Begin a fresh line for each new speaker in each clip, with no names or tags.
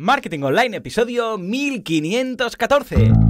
Marketing Online, episodio 1514.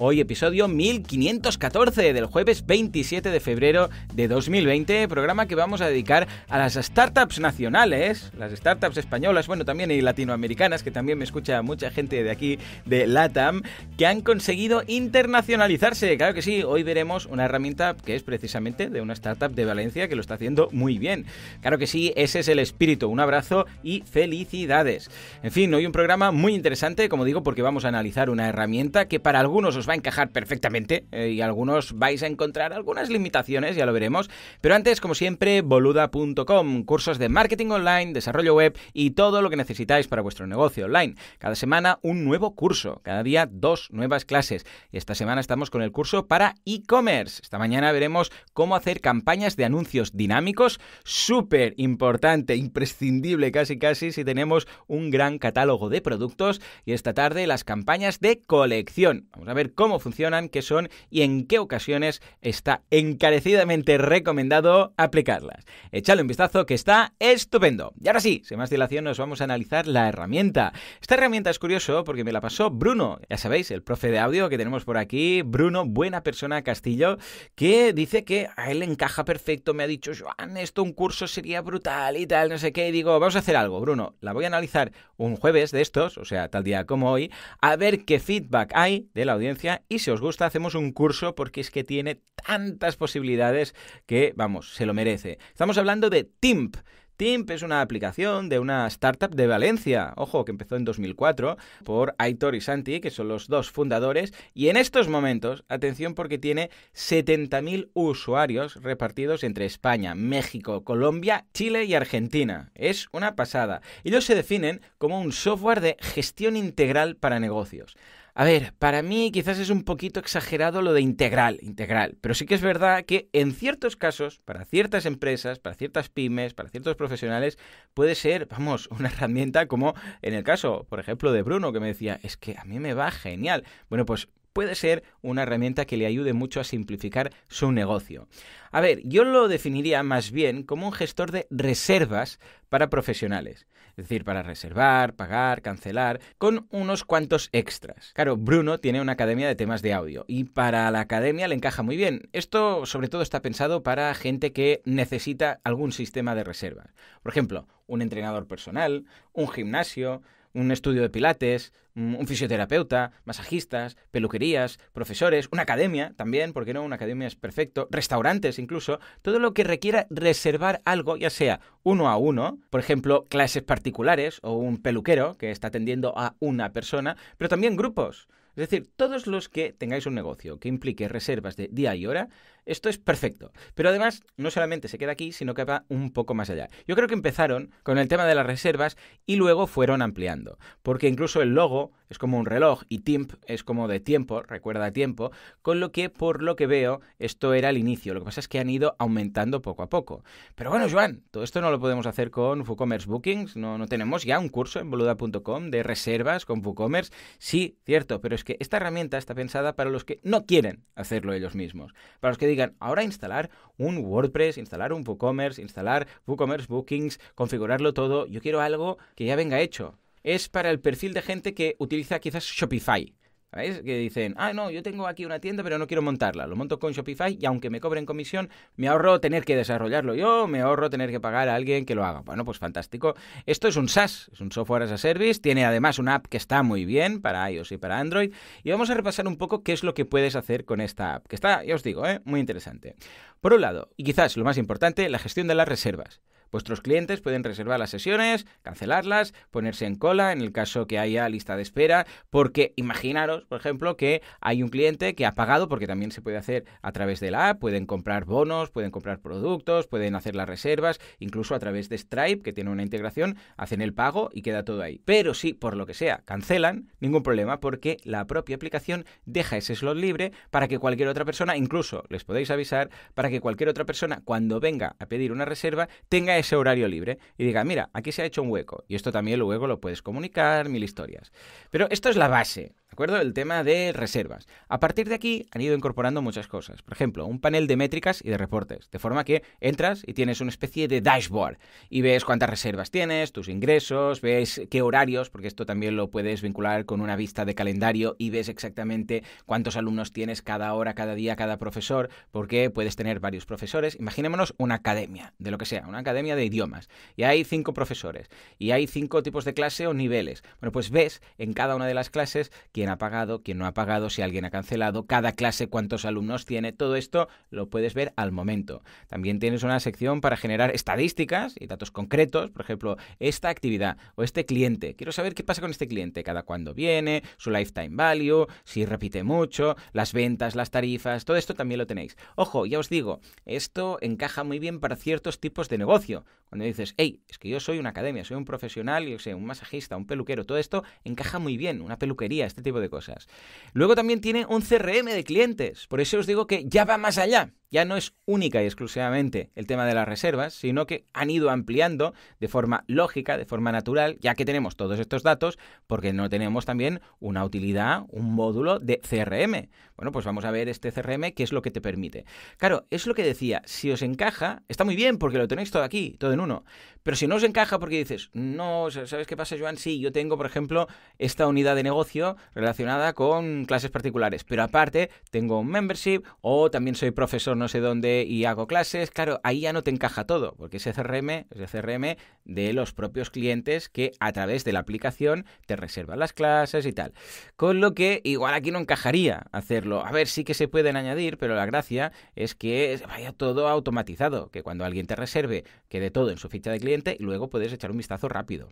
Hoy episodio 1514 del jueves 27 de febrero de 2020, programa que vamos a dedicar a las startups nacionales, las startups españolas, bueno, también y latinoamericanas, que también me escucha mucha gente de aquí de LATAM, que han conseguido internacionalizarse. Claro que sí, hoy veremos una herramienta que es precisamente de una startup de Valencia que lo está haciendo muy bien. Claro que sí, ese es el espíritu. Un abrazo y felicidades. En fin, hoy un programa muy interesante, como digo, porque vamos a analizar una herramienta que para algunos os va a encajar perfectamente eh, y algunos vais a encontrar algunas limitaciones, ya lo veremos. Pero antes, como siempre, boluda.com, cursos de marketing online, desarrollo web y todo lo que necesitáis para vuestro negocio online. Cada semana un nuevo curso, cada día dos nuevas clases. esta semana estamos con el curso para e-commerce. Esta mañana veremos cómo hacer campañas de anuncios dinámicos, súper importante, imprescindible casi casi si tenemos un gran catálogo de productos. Y esta tarde las campañas de colección. Vamos a ver cómo funcionan, qué son y en qué ocasiones está encarecidamente recomendado aplicarlas. Echadle un vistazo que está estupendo. Y ahora sí, sin más dilación, nos vamos a analizar la herramienta. Esta herramienta es curioso porque me la pasó Bruno, ya sabéis, el profe de audio que tenemos por aquí, Bruno, buena persona Castillo, que dice que a él encaja perfecto, me ha dicho, Joan, esto un curso sería brutal y tal, no sé qué, y digo, vamos a hacer algo, Bruno, la voy a analizar un jueves de estos, o sea, tal día como hoy, a ver qué feedback hay de la audiencia y si os gusta hacemos un curso porque es que tiene tantas posibilidades que, vamos, se lo merece. Estamos hablando de TIMP. Timp es una aplicación de una startup de Valencia, ojo, que empezó en 2004 por Aitor y Santi, que son los dos fundadores, y en estos momentos, atención porque tiene 70.000 usuarios repartidos entre España, México, Colombia, Chile y Argentina. Es una pasada. Ellos se definen como un software de gestión integral para negocios. A ver, para mí quizás es un poquito exagerado lo de integral, integral, pero sí que es verdad que en ciertos casos, para ciertas empresas, para ciertas pymes, para ciertos profesionales, puede ser, vamos, una herramienta como en el caso, por ejemplo, de Bruno, que me decía, es que a mí me va genial. Bueno, pues puede ser una herramienta que le ayude mucho a simplificar su negocio. A ver, yo lo definiría más bien como un gestor de reservas para profesionales es decir, para reservar, pagar, cancelar, con unos cuantos extras. Claro, Bruno tiene una academia de temas de audio y para la academia le encaja muy bien. Esto sobre todo está pensado para gente que necesita algún sistema de reserva. Por ejemplo, un entrenador personal, un gimnasio, un estudio de pilates, mm, un fisioterapeuta, masajistas, peluquerías, profesores, una academia también, porque no, una academia es perfecto, restaurantes incluso, todo lo que requiera reservar algo, ya sea uno a uno, por ejemplo, clases particulares o un peluquero que está atendiendo a una persona, pero también grupos. Es decir, todos los que tengáis un negocio que implique reservas de día y hora, esto es perfecto. Pero además, no solamente se queda aquí, sino que va un poco más allá. Yo creo que empezaron con el tema de las reservas y luego fueron ampliando. Porque incluso el logo es como un reloj y timp es como de tiempo, recuerda tiempo, con lo que por lo que veo esto era el inicio. Lo que pasa es que han ido aumentando poco a poco. Pero bueno, Joan, todo esto no lo podemos hacer con WooCommerce Bookings, no, no tenemos ya un curso en boluda.com de reservas con WooCommerce. Sí, cierto, pero es que esta herramienta está pensada para los que no quieren hacerlo ellos mismos. Para los que digan, digan, ahora instalar un WordPress, instalar un WooCommerce, instalar WooCommerce Bookings, configurarlo todo, yo quiero algo que ya venga hecho. Es para el perfil de gente que utiliza quizás Shopify ¿Veis? Que dicen, ah, no, yo tengo aquí una tienda, pero no quiero montarla. Lo monto con Shopify y aunque me cobren comisión, me ahorro tener que desarrollarlo yo, me ahorro tener que pagar a alguien que lo haga. Bueno, pues fantástico. Esto es un SaaS, es un software as a service. Tiene además una app que está muy bien para iOS y para Android. Y vamos a repasar un poco qué es lo que puedes hacer con esta app, que está, ya os digo, ¿eh? muy interesante. Por un lado, y quizás lo más importante, la gestión de las reservas. Vuestros clientes pueden reservar las sesiones, cancelarlas, ponerse en cola en el caso que haya lista de espera, porque imaginaros, por ejemplo, que hay un cliente que ha pagado, porque también se puede hacer a través de la app, pueden comprar bonos, pueden comprar productos, pueden hacer las reservas, incluso a través de Stripe, que tiene una integración, hacen el pago y queda todo ahí. Pero si por lo que sea cancelan, ningún problema, porque la propia aplicación deja ese slot libre para que cualquier otra persona, incluso les podéis avisar, para que cualquier otra persona cuando venga a pedir una reserva tenga ese horario libre y diga, mira, aquí se ha hecho un hueco y esto también luego lo puedes comunicar, mil historias. Pero esto es la base acuerdo? El tema de reservas. A partir de aquí han ido incorporando muchas cosas. Por ejemplo, un panel de métricas y de reportes. De forma que entras y tienes una especie de dashboard y ves cuántas reservas tienes, tus ingresos, ves qué horarios, porque esto también lo puedes vincular con una vista de calendario y ves exactamente cuántos alumnos tienes cada hora, cada día, cada profesor, porque puedes tener varios profesores. Imaginémonos una academia, de lo que sea, una academia de idiomas. Y hay cinco profesores y hay cinco tipos de clase o niveles. Bueno, pues ves en cada una de las clases quién ha pagado, quién no ha pagado, si alguien ha cancelado, cada clase cuántos alumnos tiene, todo esto lo puedes ver al momento. También tienes una sección para generar estadísticas y datos concretos, por ejemplo, esta actividad o este cliente. Quiero saber qué pasa con este cliente, cada cuándo viene, su lifetime value, si repite mucho, las ventas, las tarifas, todo esto también lo tenéis. Ojo, ya os digo, esto encaja muy bien para ciertos tipos de negocio. Cuando dices, hey, es que yo soy una academia, soy un profesional, yo sé, un masajista, un peluquero, todo esto encaja muy bien, una peluquería, este tipo de cosas. Luego también tiene un CRM de clientes, por eso os digo que ya va más allá. Ya no es única y exclusivamente el tema de las reservas, sino que han ido ampliando de forma lógica, de forma natural, ya que tenemos todos estos datos, porque no tenemos también una utilidad, un módulo de CRM. Bueno, pues vamos a ver este CRM, qué es lo que te permite. Claro, es lo que decía, si os encaja, está muy bien porque lo tenéis todo aquí, todo en uno, pero si no os encaja porque dices, no, ¿sabes qué pasa, Joan? Sí, yo tengo, por ejemplo, esta unidad de negocio relacionada relacionada con clases particulares. Pero aparte, tengo un membership o también soy profesor no sé dónde y hago clases. Claro, ahí ya no te encaja todo, porque ese CRM es el CRM de los propios clientes que a través de la aplicación te reservan las clases y tal. Con lo que igual aquí no encajaría hacerlo. A ver, sí que se pueden añadir, pero la gracia es que vaya todo automatizado, que cuando alguien te reserve quede todo en su ficha de cliente y luego puedes echar un vistazo rápido.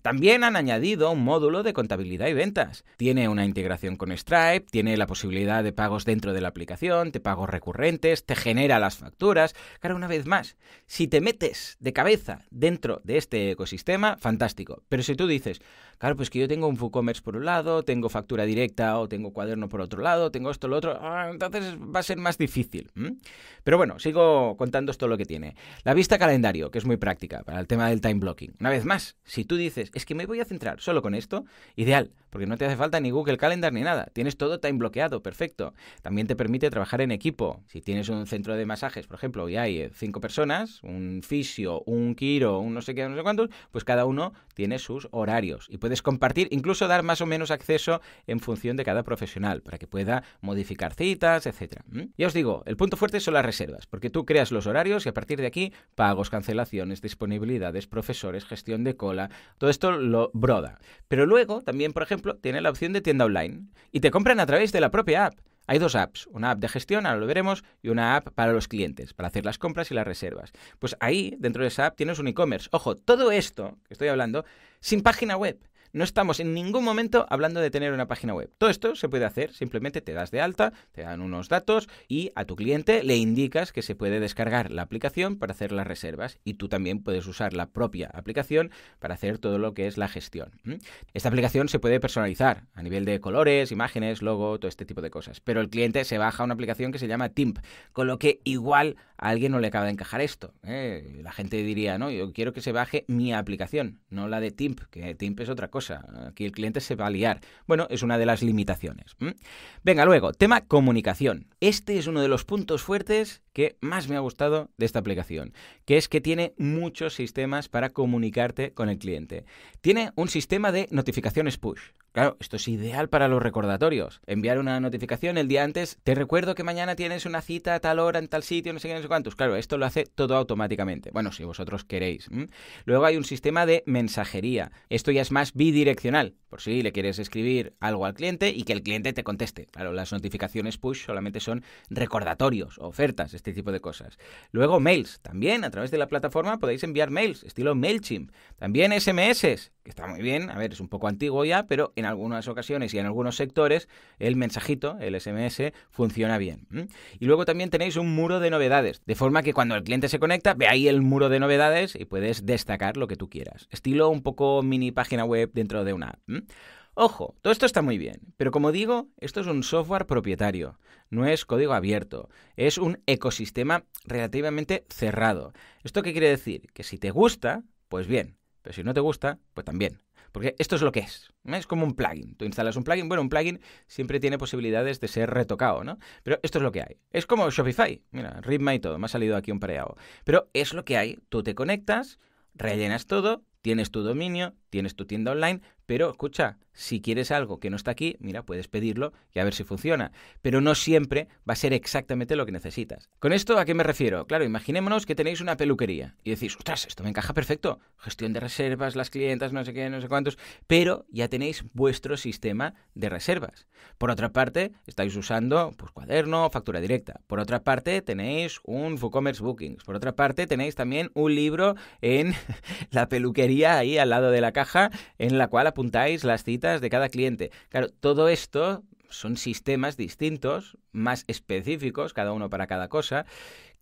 También han añadido un módulo de contabilidad y ventas tiene una integración con Stripe, tiene la posibilidad de pagos dentro de la aplicación, de pagos recurrentes, te genera las facturas. Claro, una vez más, si te metes de cabeza dentro de este ecosistema, fantástico. Pero si tú dices, claro, pues que yo tengo un WooCommerce por un lado, tengo factura directa o tengo cuaderno por otro lado, tengo esto, lo otro, ah, entonces va a ser más difícil. Pero bueno, sigo contando esto lo que tiene. La vista calendario, que es muy práctica para el tema del time blocking. Una vez más, si tú dices, es que me voy a centrar solo con esto, ideal, porque no te hace falta ni Google Calendar ni nada. Tienes todo time bloqueado, perfecto. También te permite trabajar en equipo. Si tienes un centro de masajes, por ejemplo, y hay eh, cinco personas, un fisio, un quiro, un no sé qué, no sé cuántos, pues cada uno tiene sus horarios y puedes compartir, incluso dar más o menos acceso en función de cada profesional para que pueda modificar citas, etcétera. Ya os digo, el punto fuerte son las reservas, porque tú creas los horarios y a partir de aquí pagos, cancelaciones, disponibilidades, profesores, gestión de cola, todo esto lo broda. Pero luego también, por ejemplo, tiene la opción de tienda online y te compran a través de la propia app. Hay dos apps, una app de gestión, ahora lo veremos, y una app para los clientes, para hacer las compras y las reservas. Pues ahí, dentro de esa app, tienes un e-commerce. Ojo, todo esto que estoy hablando, sin página web. No estamos en ningún momento hablando de tener una página web. Todo esto se puede hacer, simplemente te das de alta, te dan unos datos y a tu cliente le indicas que se puede descargar la aplicación para hacer las reservas y tú también puedes usar la propia aplicación para hacer todo lo que es la gestión. Esta aplicación se puede personalizar a nivel de colores, imágenes, logo, todo este tipo de cosas, pero el cliente se baja una aplicación que se llama Timp, con lo que igual a alguien no le acaba de encajar esto. ¿eh? La gente diría, no, yo quiero que se baje mi aplicación, no la de Timp, que Timp es otra cosa que Aquí el cliente se va a liar. Bueno, es una de las limitaciones. Venga, luego, tema comunicación. Este es uno de los puntos fuertes que más me ha gustado de esta aplicación, que es que tiene muchos sistemas para comunicarte con el cliente. Tiene un sistema de notificaciones push. Claro, esto es ideal para los recordatorios. Enviar una notificación el día antes, te recuerdo que mañana tienes una cita a tal hora en tal sitio, no sé qué, no sé cuántos. Claro, esto lo hace todo automáticamente. Bueno, si vosotros queréis. Luego hay un sistema de mensajería. Esto ya es más bidireccional por si le quieres escribir algo al cliente y que el cliente te conteste. Claro, las notificaciones push solamente son recordatorios, ofertas, este tipo de cosas. Luego mails, también a través de la plataforma podéis enviar mails, estilo MailChimp. También SMS, que está muy bien, a ver, es un poco antiguo ya, pero en algunas ocasiones y en algunos sectores el mensajito, el SMS, funciona bien. Y luego también tenéis un muro de novedades, de forma que cuando el cliente se conecta, ve ahí el muro de novedades y puedes destacar lo que tú quieras. Estilo un poco mini página web dentro de una Ojo, todo esto está muy bien, pero como digo, esto es un software propietario, no es código abierto, es un ecosistema relativamente cerrado. ¿Esto qué quiere decir? Que si te gusta, pues bien, pero si no te gusta, pues también. Porque esto es lo que es. Es como un plugin. Tú instalas un plugin. Bueno, un plugin siempre tiene posibilidades de ser retocado, ¿no? Pero esto es lo que hay. Es como Shopify. Mira, Ritma y todo. Me ha salido aquí un pareado. Pero es lo que hay. Tú te conectas, rellenas todo, tienes tu dominio, tienes tu tienda online, pero escucha, si quieres algo que no está aquí, mira, puedes pedirlo y a ver si funciona. Pero no siempre va a ser exactamente lo que necesitas. ¿Con esto a qué me refiero? Claro, imaginémonos que tenéis una peluquería y decís, ostras, esto me encaja perfecto. Gestión de reservas, las clientas, no sé qué, no sé cuántos. Pero ya tenéis vuestro sistema de reservas. Por otra parte, estáis usando pues, cuaderno, factura directa. Por otra parte, tenéis un WooCommerce Bookings. Por otra parte, tenéis también un libro en la peluquería ahí al lado de la caja en la cual apuntáis las citas de cada cliente. Claro, todo esto son sistemas distintos, más específicos, cada uno para cada cosa,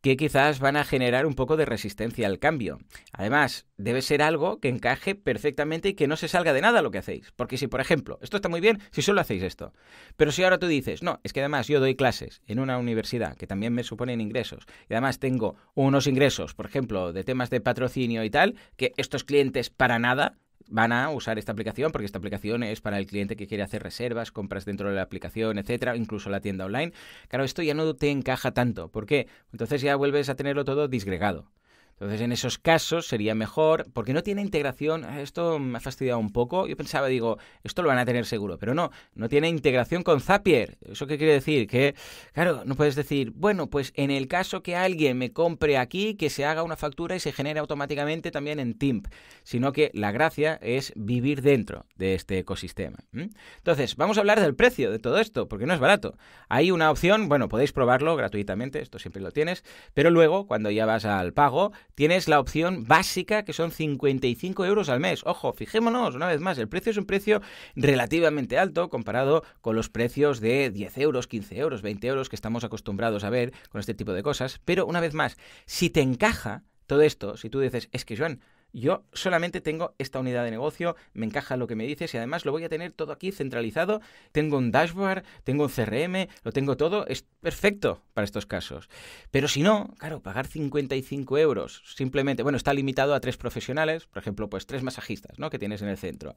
que quizás van a generar un poco de resistencia al cambio. Además, debe ser algo que encaje perfectamente y que no se salga de nada lo que hacéis. Porque si, por ejemplo, esto está muy bien, si solo hacéis esto. Pero si ahora tú dices, no, es que además yo doy clases en una universidad que también me suponen ingresos, y además tengo unos ingresos, por ejemplo, de temas de patrocinio y tal, que estos clientes para nada van a usar esta aplicación porque esta aplicación es para el cliente que quiere hacer reservas, compras dentro de la aplicación, etcétera, incluso la tienda online. Claro, esto ya no te encaja tanto. ¿Por qué? Entonces ya vuelves a tenerlo todo disgregado. Entonces, en esos casos sería mejor, porque no tiene integración, ah, esto me ha fastidiado un poco, yo pensaba, digo, esto lo van a tener seguro, pero no, no tiene integración con Zapier. ¿Eso qué quiere decir? Que, claro, no puedes decir, bueno, pues en el caso que alguien me compre aquí, que se haga una factura y se genere automáticamente también en TIMP, sino que la gracia es vivir dentro de este ecosistema. Entonces, vamos a hablar del precio de todo esto, porque no es barato. Hay una opción, bueno, podéis probarlo gratuitamente, esto siempre lo tienes, pero luego, cuando ya vas al pago, tienes la opción básica que son 55 euros al mes. Ojo, fijémonos una vez más, el precio es un precio relativamente alto comparado con los precios de 10 euros, 15 euros, 20 euros que estamos acostumbrados a ver con este tipo de cosas. Pero una vez más, si te encaja todo esto, si tú dices, es que Joan, yo solamente tengo esta unidad de negocio, me encaja lo que me dices y además lo voy a tener todo aquí centralizado. Tengo un dashboard, tengo un CRM, lo tengo todo, es perfecto para estos casos. Pero si no, claro, pagar 55 euros simplemente, bueno, está limitado a tres profesionales, por ejemplo, pues tres masajistas, ¿no? Que tienes en el centro.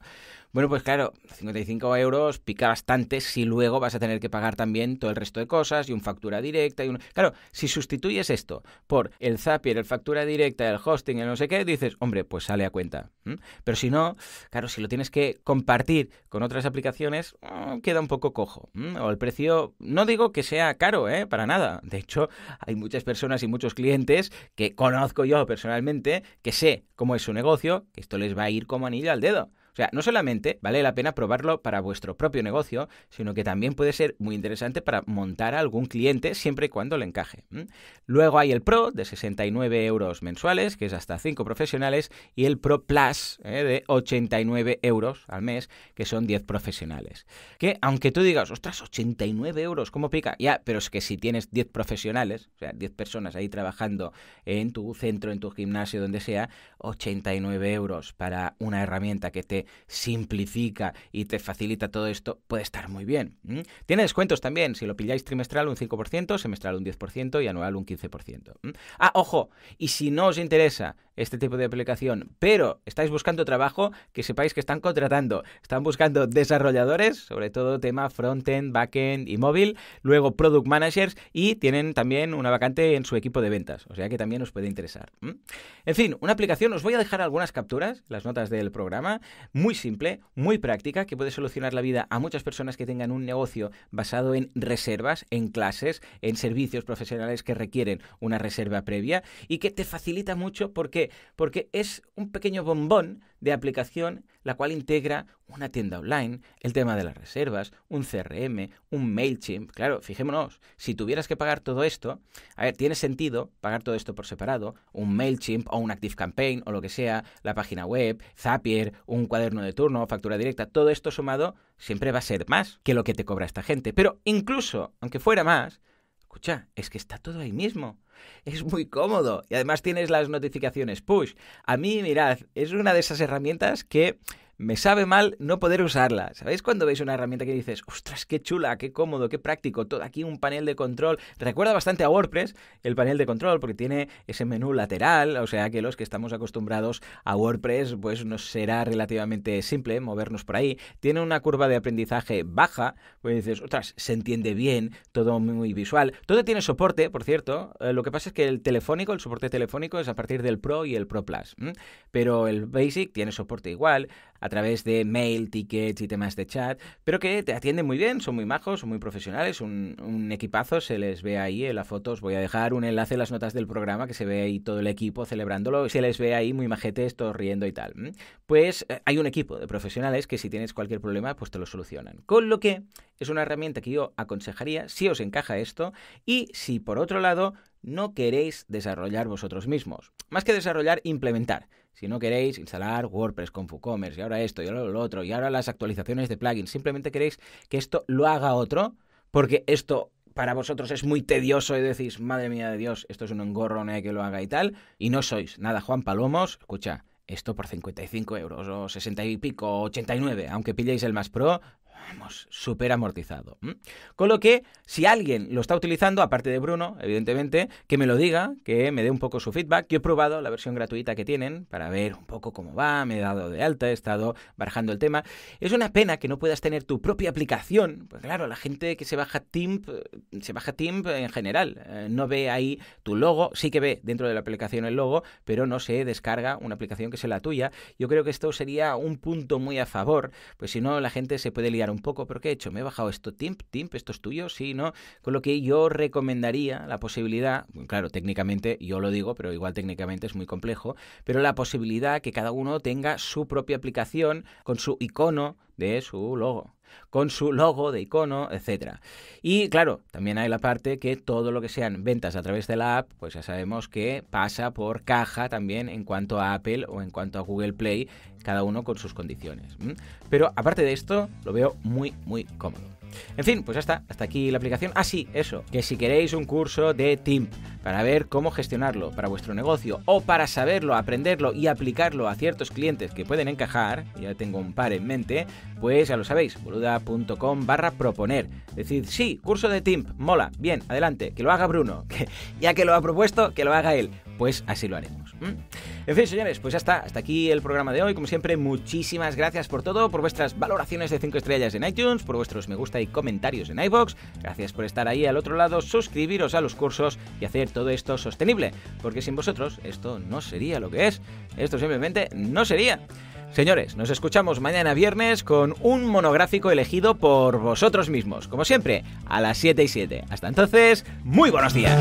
Bueno, pues claro, 55 euros pica bastante si luego vas a tener que pagar también todo el resto de cosas y un factura directa y Claro, si sustituyes esto por el Zapier, el factura directa, el hosting, el no sé qué, dices, hombre, pues sale a cuenta. Pero si no, claro, si lo tienes que compartir con otras aplicaciones, mm, queda un poco cojo. O el precio, no digo que sea caro, ¿eh? para nada. De hecho, hay muchas personas y muchos clientes que conozco yo personalmente, que sé cómo es su negocio, que esto les va a ir como anillo al dedo sea, no solamente vale la pena probarlo para vuestro propio negocio, sino que también puede ser muy interesante para montar a algún cliente siempre y cuando le encaje. Luego hay el Pro de 69 euros mensuales, que es hasta 5 profesionales, y el Pro Plus ¿eh? de 89 euros al mes, que son 10 profesionales. Que aunque tú digas, ostras, 89 euros, ¿cómo pica? Ya, pero es que si tienes 10 profesionales, o sea, 10 personas ahí trabajando en tu centro, en tu gimnasio, donde sea, 89 euros para una herramienta que te simplifica y te facilita todo esto, puede estar muy bien. Tiene descuentos también, si lo pilláis trimestral un 5%, semestral un 10% y anual un 15%. Ah, ojo, y si no os interesa este tipo de aplicación, pero estáis buscando trabajo, que sepáis que están contratando. Están buscando desarrolladores, sobre todo tema frontend, backend y móvil, luego product managers y tienen también una vacante en su equipo de ventas, o sea que también os puede interesar. En fin, una aplicación, os voy a dejar algunas capturas, las notas del programa, muy simple, muy práctica, que puede solucionar la vida a muchas personas que tengan un negocio basado en reservas, en clases, en servicios profesionales que requieren una reserva previa y que te facilita mucho porque porque es un pequeño bombón de aplicación la cual integra una tienda online, el tema de las reservas, un CRM, un MailChimp. Claro, fijémonos, si tuvieras que pagar todo esto, a ver, tiene sentido pagar todo esto por separado, un MailChimp o un Active Campaign o lo que sea, la página web, Zapier, un cuaderno de turno, factura directa, todo esto sumado siempre va a ser más que lo que te cobra esta gente. Pero incluso, aunque fuera más, escucha, es que está todo ahí mismo. Es muy cómodo y además tienes las notificaciones push. A mí, mirad, es una de esas herramientas que me sabe mal no poder usarla. ¿Sabéis cuando veis una herramienta que dices, ostras, qué chula, qué cómodo, qué práctico? Todo aquí un panel de control. Recuerda bastante a WordPress el panel de control porque tiene ese menú lateral, o sea que los que estamos acostumbrados a WordPress pues nos será relativamente simple movernos por ahí. Tiene una curva de aprendizaje baja, pues dices, ostras, se entiende bien, todo muy visual. Todo tiene soporte, por cierto. Eh, lo que pasa es que el telefónico, el soporte telefónico es a partir del Pro y el Pro Plus. Pero el Basic tiene soporte igual a través de mail, tickets y temas de chat, pero que te atienden muy bien, son muy majos, son muy profesionales, un, equipazo, se les ve ahí en la foto, os voy a dejar un enlace en las notas del programa que se ve ahí todo el equipo celebrándolo se les ve ahí muy majetes, todos riendo y tal. Pues eh, hay un equipo de profesionales que si tienes cualquier problema, pues te lo solucionan. Con lo que es una herramienta que yo aconsejaría si os encaja esto y si por otro lado no queréis desarrollar vosotros mismos. Más que desarrollar, implementar. Si no queréis instalar WordPress con WooCommerce y ahora esto y ahora lo otro y ahora las actualizaciones de plugins, simplemente queréis que esto lo haga otro porque esto para vosotros es muy tedioso y decís, madre mía de Dios, esto es un engorro, no hay que lo haga y tal, y no sois nada Juan Palomos, escucha, esto por 55 euros o 60 y pico, 89, aunque pilléis el más pro, vamos, súper amortizado. Con lo que, si alguien lo está utilizando, aparte de Bruno, evidentemente, que me lo diga, que me dé un poco su feedback. Yo he probado la versión gratuita que tienen para ver un poco cómo va, me he dado de alta, he estado barajando el tema. Es una pena que no puedas tener tu propia aplicación. Pues claro, la gente que se baja Team eh, se baja Team en general, eh, no ve ahí tu logo, sí que ve dentro de la aplicación el logo, pero no se descarga una aplicación que sea la tuya. Yo creo que esto sería un punto muy a favor, pues si no la gente se puede liar un poco, pero ¿qué he hecho? ¿Me he bajado esto? ¿Timp? ¿Timp? ¿Esto es tuyo? Sí, ¿no? Con lo que yo recomendaría la posibilidad, claro, técnicamente yo lo digo, pero igual técnicamente es muy complejo, pero la posibilidad que cada uno tenga su propia aplicación con su icono de su logo con su logo de icono, etc. Y claro, también hay la parte que todo lo que sean ventas a través de la app, pues ya sabemos que pasa por caja también en cuanto a Apple o en cuanto a Google Play, cada uno con sus condiciones. Pero aparte de esto, lo veo muy, muy cómodo. En fin, pues hasta, hasta aquí la aplicación. Ah, sí, eso, que si queréis un curso de TIMP, para ver cómo gestionarlo para vuestro negocio o para saberlo, aprenderlo y aplicarlo a ciertos clientes que pueden encajar, ya tengo un par en mente, pues ya lo sabéis, boluda.com barra proponer. Decid, sí, curso de TIMP, mola, bien, adelante, que lo haga Bruno, que, ya que lo ha propuesto, que lo haga él, pues así lo haremos. En fin, señores, pues ya Hasta aquí el programa de hoy. Como siempre, muchísimas gracias por todo, por vuestras valoraciones de 5 estrellas en iTunes, por vuestros me gusta y comentarios en iBox. Gracias por estar ahí al otro lado, suscribiros a los cursos y hacer todo esto sostenible, porque sin vosotros esto no sería lo que es, esto simplemente no sería. Señores, nos escuchamos mañana viernes con un monográfico elegido por vosotros mismos, como siempre, a las 7 y 7. Hasta entonces, muy buenos días.